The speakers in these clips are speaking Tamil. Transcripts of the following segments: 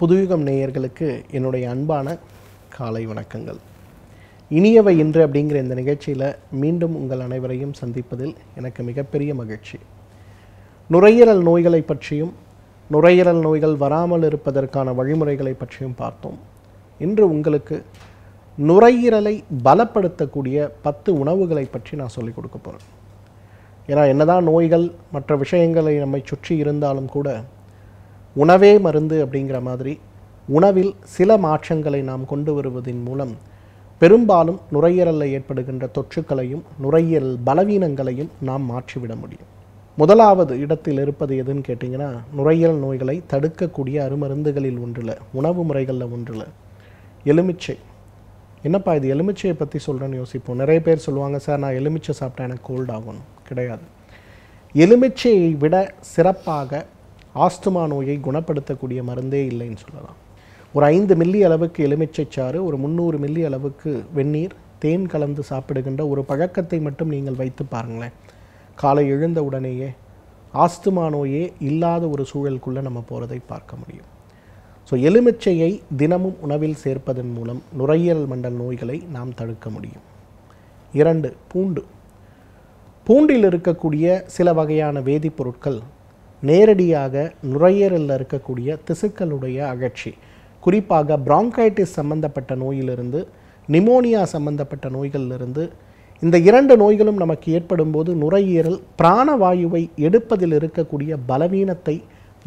புதுயுகம் நேயர்களுக்கு என்னுடைய அன்பான காலை வணக்கங்கள் இனியவை இன்று அப்படிங்கிற இந்த நிகழ்ச்சியில் மீண்டும் உங்கள் அனைவரையும் சந்திப்பதில் எனக்கு மிகப்பெரிய மகிழ்ச்சி நுரையீரல் நோய்களை பற்றியும் நுரையீரல் நோய்கள் வராமல் இருப்பதற்கான வழிமுறைகளை பற்றியும் பார்த்தோம் இன்று உங்களுக்கு நுரையீரலை பலப்படுத்தக்கூடிய பத்து உணவுகளை பற்றி நான் சொல்லிக் கொடுக்க போகிறேன் ஏன்னா என்னதான் நோய்கள் மற்ற விஷயங்களை நம்மை சுற்றி இருந்தாலும் கூட உணவே மருந்து அப்படிங்கிற மாதிரி உணவில் சில மாற்றங்களை நாம் கொண்டு வருவதன் மூலம் பெரும்பாலும் நுரையீரலில் ஏற்படுகின்ற தொற்றுக்களையும் நுரையீரல் பலவீனங்களையும் நாம் மாற்றிவிட முடியும் முதலாவது இடத்தில் இருப்பது எதுன்னு கேட்டிங்கன்னா நுரையீரல் நோய்களை தடுக்கக்கூடிய அருமருந்துகளில் ஒன்றில் உணவு முறைகளில் ஒன்றில் எலுமிச்சை என்னப்பா இது எலுமிச்சையை பற்றி சொல்கிறேன்னு யோசிப்போம் நிறைய பேர் சொல்லுவாங்க சார் நான் எலுமிச்சை சாப்பிட்டேன் எனக்கு கோல்ட் கிடையாது எலுமிச்சையை விட சிறப்பாக ஆஸ்துமா நோயை குணப்படுத்தக்கூடிய மருந்தே இல்லைன்னு சொல்லலாம் ஒரு ஐந்து மில்லி அளவுக்கு எலுமிச்சை சாறு ஒரு முந்நூறு மில்லி அளவுக்கு வெந்நீர் தேன் கலந்து சாப்பிடுகின்ற ஒரு பழக்கத்தை மட்டும் நீங்கள் வைத்து பாருங்களேன் காலை எழுந்த உடனேயே ஆஸ்துமா நோயே இல்லாத ஒரு சூழலுக்குள்ளே நம்ம போகிறதை பார்க்க முடியும் ஸோ எலுமிச்சையை தினமும் உணவில் சேர்ப்பதன் மூலம் நுரையீரல் மண்டல் நோய்களை நாம் தடுக்க முடியும் இரண்டு பூண்டு பூண்டில் இருக்கக்கூடிய சில வகையான வேதிப்பொருட்கள் நேரடியாக நுரையீரலில் இருக்கக்கூடிய திசுக்களுடைய அகழ்ச்சி குறிப்பாக பிராங்கைட்டிஸ் சம்பந்தப்பட்ட நோயிலிருந்து நிமோனியா சம்பந்தப்பட்ட நோய்களிலிருந்து இந்த இரண்டு நோய்களும் நமக்கு ஏற்படும் போது நுரையீரல் பிராணவாயுவை எடுப்பதில் இருக்கக்கூடிய பலவீனத்தை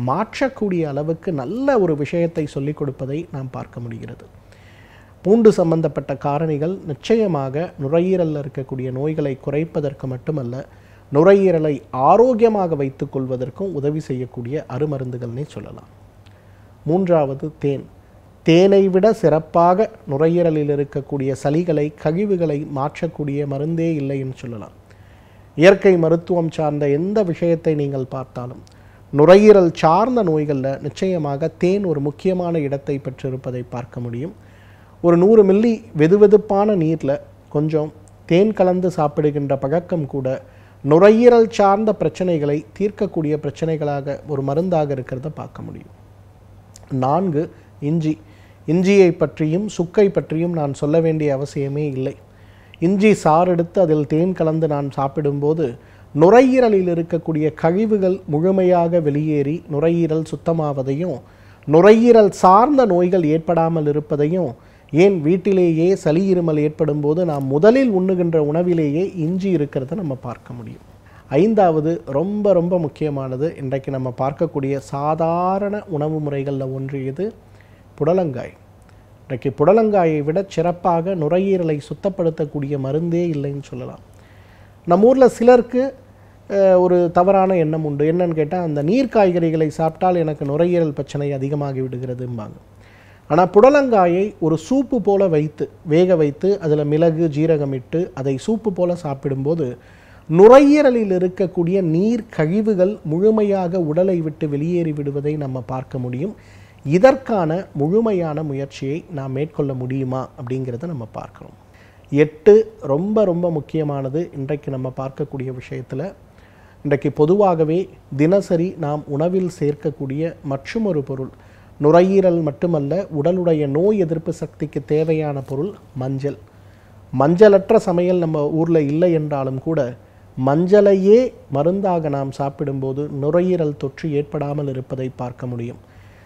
மாற்றக்கூடிய அளவுக்கு நல்ல ஒரு விஷயத்தை சொல்லிக் கொடுப்பதை நாம் பார்க்க முடிகிறது பூண்டு சம்பந்தப்பட்ட காரணிகள் நிச்சயமாக நுரையீரலில் இருக்கக்கூடிய நோய்களை குறைப்பதற்கு மட்டுமல்ல நுரையீரலை ஆரோக்கியமாக வைத்துக்கொள்வதற்கும் உதவி செய்யக்கூடிய அருமருந்துகள்னே சொல்லலாம் மூன்றாவது தேன் தேனை விட சிறப்பாக நுரையீரலில் இருக்கக்கூடிய சளிகளை கழிவுகளை மாற்றக்கூடிய மருந்தே இல்லைன்னு சொல்லலாம் இயற்கை மருத்துவம் சார்ந்த எந்த விஷயத்தை நீங்கள் பார்த்தாலும் நுரையீரல் சார்ந்த நோய்களில் நிச்சயமாக தேன் ஒரு முக்கியமான இடத்தை பெற்றிருப்பதை பார்க்க முடியும் ஒரு நூறு மில்லி வெதுவெதுப்பான நீரில் கொஞ்சம் தேன் கலந்து சாப்பிடுகின்ற பழக்கம் கூட நுரையீரல் சார்ந்த பிரச்சனைகளை தீர்க்கக்கூடிய பிரச்சனைகளாக ஒரு மருந்தாக இருக்கிறத பார்க்க முடியும் நான்கு இஞ்சி இஞ்சியை பற்றியும் சுக்கை பற்றியும் நான் சொல்ல வேண்டிய அவசியமே இல்லை இஞ்சி சாறு எடுத்து அதில் தேன் கலந்து நான் சாப்பிடும்போது நுரையீரலில் இருக்கக்கூடிய கழிவுகள் முழுமையாக வெளியேறி நுரையீரல் சுத்தமாவதையும் நுரையீரல் சார்ந்த நோய்கள் ஏற்படாமல் இருப்பதையும் ஏன் வீட்டிலேயே சளி இருமல் ஏற்படும் போது நாம் முதலில் உண்ணுகின்ற உணவிலேயே இஞ்சி இருக்கிறத நம்ம பார்க்க முடியும் ஐந்தாவது ரொம்ப ரொம்ப முக்கியமானது இன்றைக்கு நம்ம பார்க்கக்கூடிய சாதாரண உணவு முறைகளில் ஒன்று இது புடலங்காய் இன்றைக்கு புடலங்காயை விட சிறப்பாக நுரையீரலை சுத்தப்படுத்தக்கூடிய மருந்தே இல்லைன்னு சொல்லலாம் நம்ம ஊரில் சிலருக்கு ஒரு தவறான எண்ணம் உண்டு என்னன்னு கேட்டால் அந்த நீர் காய்கறிகளை சாப்பிட்டால் எனக்கு நுரையீரல் பிரச்சனை அதிகமாகி விடுகிறதும்பாங்க ஆனால் புடலங்காயை ஒரு சூப்பு போல் வைத்து வேக வைத்து அதில் மிளகு ஜீரகம் இட்டு அதை சூப்பு போல் சாப்பிடும்போது நுரையீரலில் இருக்கக்கூடிய நீர் கழிவுகள் முழுமையாக உடலை விட்டு வெளியேறி விடுவதை நம்ம பார்க்க முடியும் இதற்கான முழுமையான முயற்சியை நாம் மேற்கொள்ள முடியுமா அப்படிங்கிறத நம்ம பார்க்குறோம் எட்டு ரொம்ப ரொம்ப முக்கியமானது இன்றைக்கு நம்ம பார்க்கக்கூடிய விஷயத்தில் இன்றைக்கு பொதுவாகவே தினசரி நாம் உணவில் சேர்க்கக்கூடிய மற்றும் ஒரு பொருள் நுரையீரல் மட்டுமல்ல உடலுடைய நோய் எதிர்ப்பு சக்திக்கு தேவையான பொருள் மஞ்சள் மஞ்சளற்ற சமையல் நம்ம ஊரில் இல்லை என்றாலும் கூட மஞ்சளையே மருந்தாக நாம் சாப்பிடும்போது நுரையீரல் தொற்று ஏற்படாமல் இருப்பதை பார்க்க முடியும்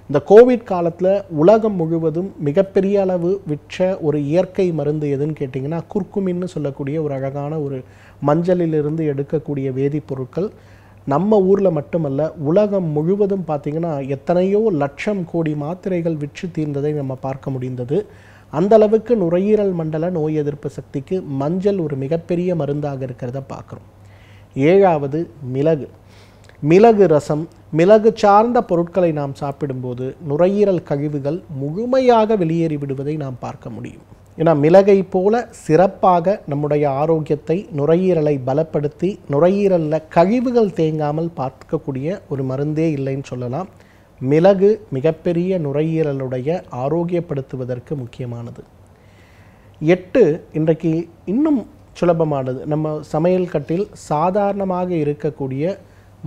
இந்த கோவிட் காலத்தில் உலகம் முழுவதும் மிகப்பெரிய அளவு விற்ற ஒரு இயற்கை மருந்து எதுன்னு கேட்டிங்கன்னா குர்க்குமின்னு சொல்லக்கூடிய ஒரு அழகான ஒரு மஞ்சளிலிருந்து எடுக்கக்கூடிய வேதிப்பொருட்கள் நம்ம ஊரில் மட்டுமல்ல உலகம் முழுவதும் பார்த்திங்கன்னா எத்தனையோ லட்சம் கோடி மாத்திரைகள் விற்று தீர்ந்ததை நம்ம பார்க்க முடிந்தது அந்த அளவுக்கு நுரையீரல் மண்டல நோய் எதிர்ப்பு சக்திக்கு மஞ்சள் ஒரு மிகப்பெரிய மருந்தாக இருக்கிறத பார்க்குறோம் ஏழாவது மிளகு மிளகு ரசம் மிளகு சார்ந்த பொருட்களை நாம் சாப்பிடும்போது நுரையீரல் கழிவுகள் முழுமையாக வெளியேறி விடுவதை நாம் பார்க்க முடியும் ஏன்னா மிளகை போல சிறப்பாக நம்முடைய ஆரோக்கியத்தை நுரையீரலை பலப்படுத்தி நுரையீரலில் கழிவுகள் தேங்காமல் பார்க்கக்கூடிய ஒரு மருந்தே இல்லைன்னு சொல்லலாம் மிளகு மிகப்பெரிய நுரையீரலுடைய ஆரோக்கியப்படுத்துவதற்கு முக்கியமானது எட்டு இன்றைக்கு இன்னும் சுலபமானது நம்ம சமையல் கட்டில் சாதாரணமாக இருக்கக்கூடிய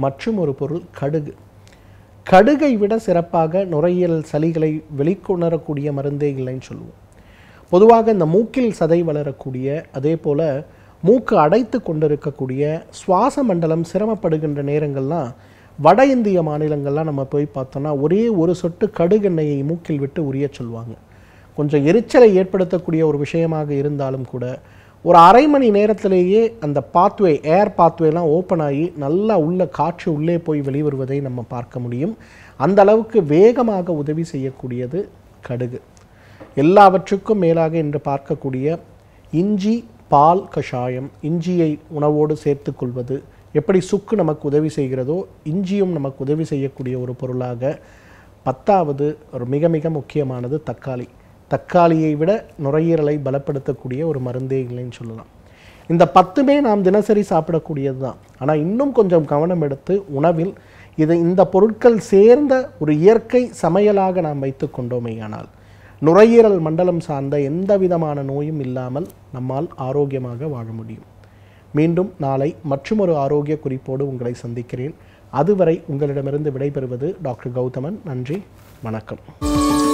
மற்றும் ஒரு பொருள் கடுகு கடுகை விட சிறப்பாக நுரையீரல் சளிகளை வெளிக்கொணரக்கூடிய மருந்தே இல்லைன்னு சொல்லுவோம் பொதுவாக இந்த மூக்கில் சதை வளரக்கூடிய அதே போல் மூக்கு அடைத்து கொண்டிருக்கக்கூடிய சுவாச மண்டலம் சிரமப்படுகின்ற நேரங்கள்லாம் வட இந்திய மாநிலங்கள்லாம் நம்ம போய் பார்த்தோம்னா ஒரே ஒரு சொட்டு கடுகெண்ணெயை மூக்கில் விட்டு உரிய சொல்வாங்க கொஞ்சம் எரிச்சலை ஏற்படுத்தக்கூடிய ஒரு விஷயமாக இருந்தாலும் கூட ஒரு அரை மணி நேரத்திலேயே அந்த பாத்வே ஏர் பாத்வேலாம் ஓப்பன் ஆகி நல்லா உள்ள காற்று உள்ளே போய் வெளிவருவதை நம்ம பார்க்க முடியும் அந்த அளவுக்கு வேகமாக உதவி செய்யக்கூடியது கடுகு எல்லாவற்றுக்கும் மேலாக என்று பார்க்கக்கூடிய இஞ்சி பால் கஷாயம் இஞ்சியை உணவோடு சேர்த்து கொள்வது எப்படி சுக்கு நமக்கு உதவி செய்கிறதோ இஞ்சியும் நமக்கு உதவி செய்யக்கூடிய ஒரு பொருளாக பத்தாவது ஒரு மிக மிக முக்கியமானது தக்காளி தக்காளியை விட நுரையீரலை பலப்படுத்தக்கூடிய ஒரு மருந்தே இல்லைன்னு சொல்லலாம் இந்த பத்துமே நாம் தினசரி சாப்பிடக்கூடியது தான் ஆனால் இன்னும் கொஞ்சம் கவனம் எடுத்து உணவில் இது இந்த பொருட்கள் சேர்ந்த ஒரு இயற்கை சமையலாக நாம் வைத்து கொண்டோமேயானால் நுரையீரல் மண்டலம் சார்ந்த எந்த விதமான நோயும் இல்லாமல் நம்மால் ஆரோக்கியமாக வாழ முடியும் மீண்டும் நாளை மற்றொரு ஆரோக்கிய குறிப்போடு உங்களை சந்திக்கிறேன் அதுவரை உங்களிடமிருந்து விடைபெறுவது டாக்டர் கௌதமன் நன்றி வணக்கம்